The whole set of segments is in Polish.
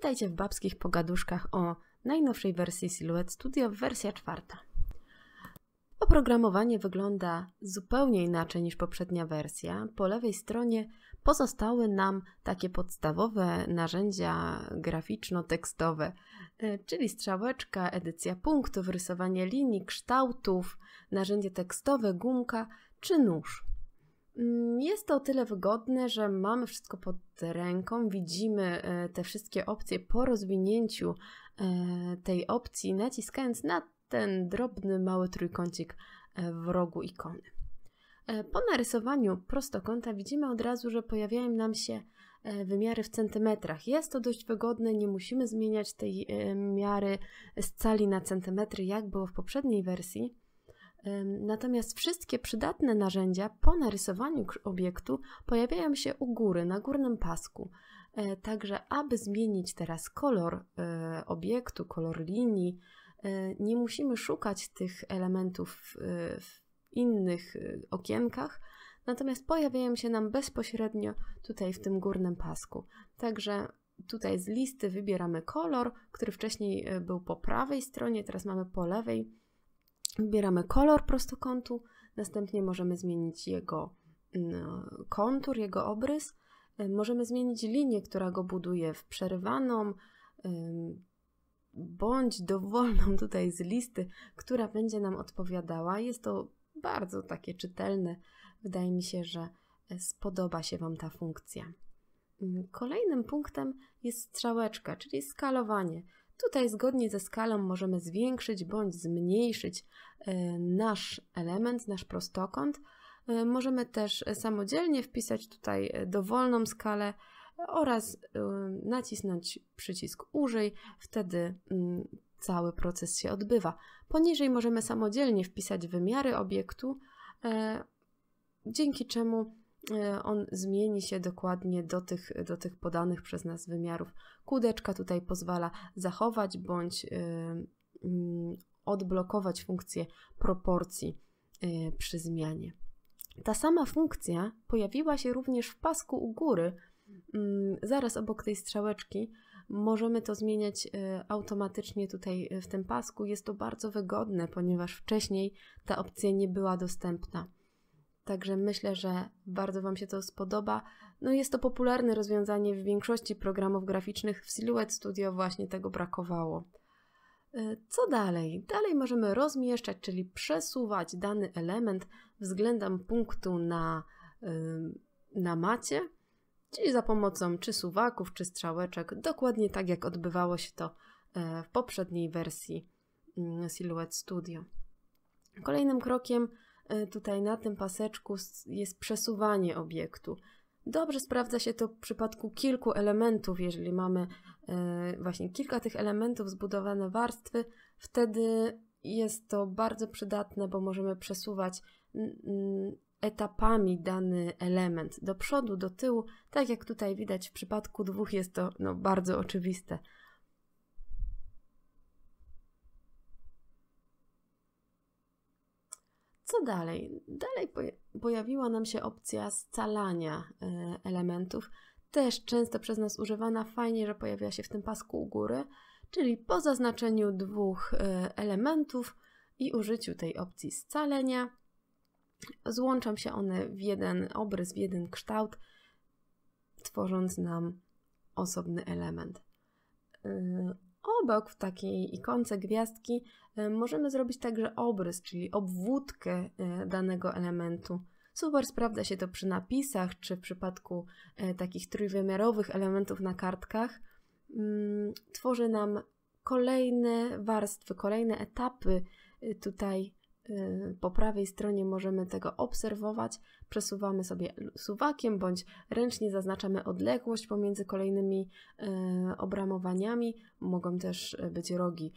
Witajcie w babskich pogaduszkach o najnowszej wersji Silhouette Studio, wersja czwarta. Oprogramowanie wygląda zupełnie inaczej niż poprzednia wersja. Po lewej stronie pozostały nam takie podstawowe narzędzia graficzno-tekstowe, e, czyli strzałeczka, edycja punktów, rysowanie linii, kształtów, narzędzie tekstowe, gumka czy nóż. Mm, jest to o tyle wygodne, że mamy wszystko pod ręką, widzimy e, te wszystkie opcje po rozwinięciu e, tej opcji, naciskając na ten drobny mały trójkącik e, w rogu ikony. Po narysowaniu prostokąta widzimy od razu, że pojawiają nam się wymiary w centymetrach. Jest to dość wygodne, nie musimy zmieniać tej miary z cali na centymetry, jak było w poprzedniej wersji. Natomiast wszystkie przydatne narzędzia po narysowaniu obiektu pojawiają się u góry, na górnym pasku. E, także, aby zmienić teraz kolor e, obiektu, kolor linii, e, nie musimy szukać tych elementów w innych okienkach, natomiast pojawiają się nam bezpośrednio tutaj w tym górnym pasku. Także tutaj z listy wybieramy kolor, który wcześniej był po prawej stronie, teraz mamy po lewej Wybieramy kolor prostokątu, następnie możemy zmienić jego mm, kontur, jego obrys. E, możemy zmienić linię, która go buduje w przerywaną bądź dowolną tutaj z listy, która będzie nam odpowiadała. Jest to bardzo takie czytelne. Wydaje mi się, że e, spodoba się Wam ta funkcja. Mm, kolejnym punktem jest strzałeczka, czyli skalowanie. Tutaj zgodnie ze skalą możemy zwiększyć bądź zmniejszyć e, nasz element, nasz prostokąt. E, możemy też samodzielnie wpisać tutaj e, dowolną skalę oraz nacisnąć przycisk użyj, wtedy mm, cały proces się odbywa. Poniżej możemy samodzielnie wpisać wymiary obiektu, dzięki czemu E, on zmieni się dokładnie do tych, do tych podanych przez nas wymiarów. Kudeczka tutaj pozwala zachować bądź e, mm, odblokować funkcję proporcji e, przy zmianie. Ta sama funkcja pojawiła się również w pasku u góry, mm, zaraz obok tej strzałeczki. Możemy to zmieniać automatycznie tutaj w tym pasku. Jest to bardzo wygodne, ponieważ wcześniej ta opcja nie była dostępna. Także myślę, że bardzo Wam się to spodoba. No jest to popularne rozwiązanie w większości programów graficznych. W Silhouette Studio właśnie tego brakowało. Y, co dalej? Dalej możemy rozmieszczać, czyli przesuwać dany element względem punktu na, y, na macie, czyli za pomocą czy suwaków, czy strzałeczek, dokładnie tak jak odbywało się to y, w poprzedniej wersji Silhouette Studio. Kolejnym krokiem E, tutaj na tym paseczku jest przesuwanie obiektu. Dobrze sprawdza się to w przypadku kilku elementów. Jeżeli mamy e, właśnie kilka tych elementów, zbudowane warstwy, wtedy jest to bardzo przydatne, bo możemy przesuwać etapami dany element do przodu, do tyłu. Tak jak tutaj widać w przypadku dwóch jest to no, bardzo oczywiste. Co dalej? Dalej pojawiła nam się opcja scalania e, elementów, też często przez nas używana. Fajnie, że pojawia się w tym pasku u góry, czyli po zaznaczeniu dwóch e, elementów i użyciu tej opcji scalenia złączą się one w jeden obrys, w jeden kształt, tworząc nam osobny element. E, Obok w takiej ikonce gwiazdki e, możemy zrobić także obrys, czyli obwódkę e, danego elementu. Super sprawdza się to przy napisach, czy w przypadku e, takich trójwymiarowych elementów na kartkach. Mm, tworzy nam kolejne warstwy, kolejne etapy tutaj Y, po prawej stronie możemy tego obserwować. Przesuwamy sobie suwakiem bądź ręcznie zaznaczamy odległość pomiędzy kolejnymi y, obramowaniami. Mogą też y, być rogi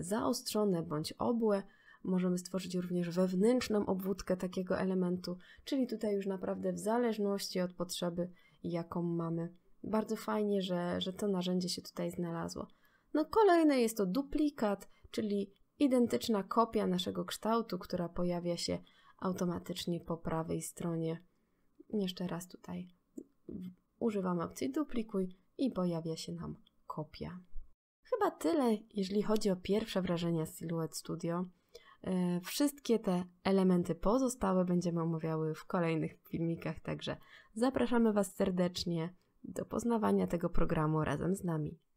zaostrzone bądź obłe. Możemy stworzyć również wewnętrzną obwódkę takiego elementu, czyli tutaj już naprawdę w zależności od potrzeby, jaką mamy. Bardzo fajnie, że, że to narzędzie się tutaj znalazło. No kolejne jest to duplikat, czyli identyczna kopia naszego kształtu, która pojawia się automatycznie po prawej stronie. Jeszcze raz tutaj używam opcji duplikuj i pojawia się nam kopia. Chyba tyle, jeżeli chodzi o pierwsze wrażenia z Silhouette Studio. E, wszystkie te elementy pozostałe będziemy omawiały w kolejnych filmikach, także zapraszamy Was serdecznie do poznawania tego programu razem z nami.